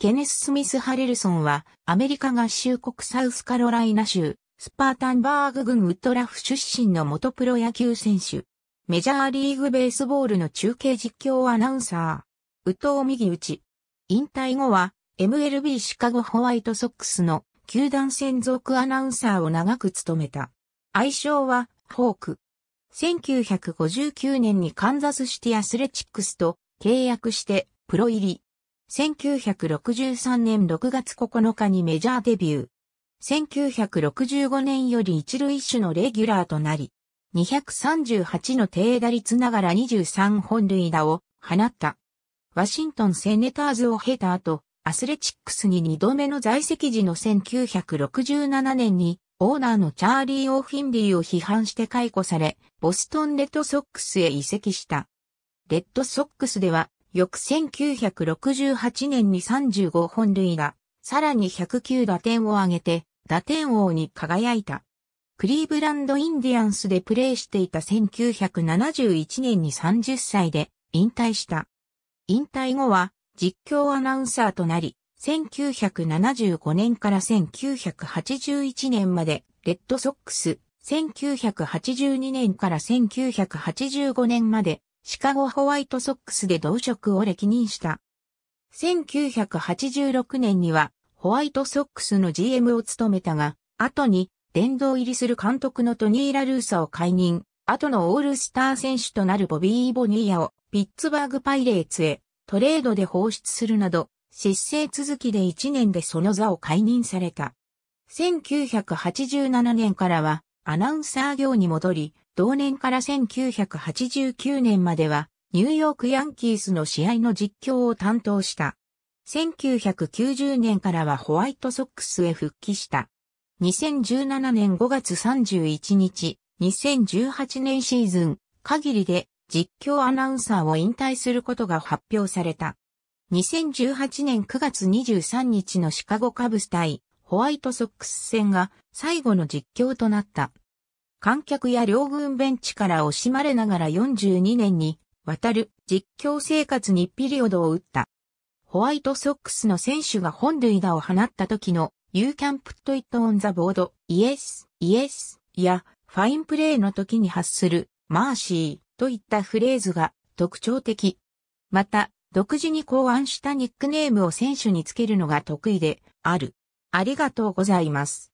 ケネス・スミス・ハレルソンは、アメリカ合衆国サウスカロライナ州、スパータンバーグ郡ウッドラフ出身の元プロ野球選手。メジャーリーグベースボールの中継実況アナウンサー。ウトウ右打ち。引退後は、MLB シカゴホワイトソックスの球団専属アナウンサーを長く務めた。愛称は、ホーク。1959年にカンザスシティアスレチックスと契約してプロ入り。1963年6月9日にメジャーデビュー。1965年より一塁手のレギュラーとなり、238の低打率ながら23本塁打を放った。ワシントンセネターズを経た後、アスレチックスに2度目の在籍時の1967年に、オーナーのチャーリー・オーフィンリーを批判して解雇され、ボストンレッドソックスへ移籍した。レッドソックスでは翌1968年に35本塁打、さらに109打点を挙げて、打点王に輝いた。クリーブランド・インディアンスでプレーしていた1971年に30歳で引退した。引退後は実況アナウンサーとなり、1975年から1981年までレッドソックス、1982年から1985年までシカゴホワイトソックスで同職を歴任した。1986年にはホワイトソックスの GM を務めたが、後に殿堂入りする監督のトニー・ラ・ルーサを解任、後のオールスター選手となるボビー・ボニーヤをピッツバーグパイレーツへトレードで放出するなど、失勢続きで1年でその座を解任された。1987年からはアナウンサー業に戻り、同年から1989年までは、ニューヨークヤンキースの試合の実況を担当した。1990年からはホワイトソックスへ復帰した。2017年5月31日、2018年シーズン限りで実況アナウンサーを引退することが発表された。2018年9月23日のシカゴカブス対ホワイトソックス戦が最後の実況となった。観客や両軍ベンチから惜しまれながら42年に渡る実況生活にピリオドを打った。ホワイトソックスの選手が本塁打を放った時の You can put it on the board, yes, yes やファインプレーの時に発するマーシーといったフレーズが特徴的。また、独自に考案したニックネームを選手につけるのが得意である。ありがとうございます。